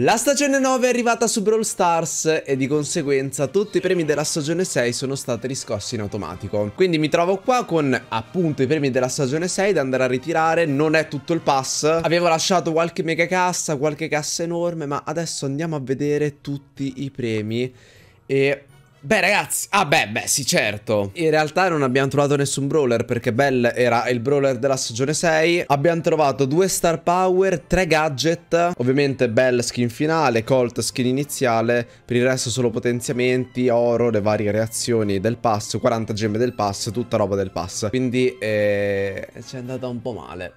La stagione 9 è arrivata su Brawl Stars e di conseguenza tutti i premi della stagione 6 sono stati riscossi in automatico. Quindi mi trovo qua con appunto i premi della stagione 6 da andare a ritirare, non è tutto il pass. Avevo lasciato qualche mega cassa, qualche cassa enorme, ma adesso andiamo a vedere tutti i premi e Beh ragazzi, ah beh beh sì certo In realtà non abbiamo trovato nessun brawler perché Bell era il brawler della stagione 6 Abbiamo trovato due star power, tre gadget Ovviamente Bell skin finale, Colt skin iniziale Per il resto solo potenziamenti, oro, le varie reazioni del pass 40 gemme del pass, tutta roba del pass Quindi eh, ci è andata un po' male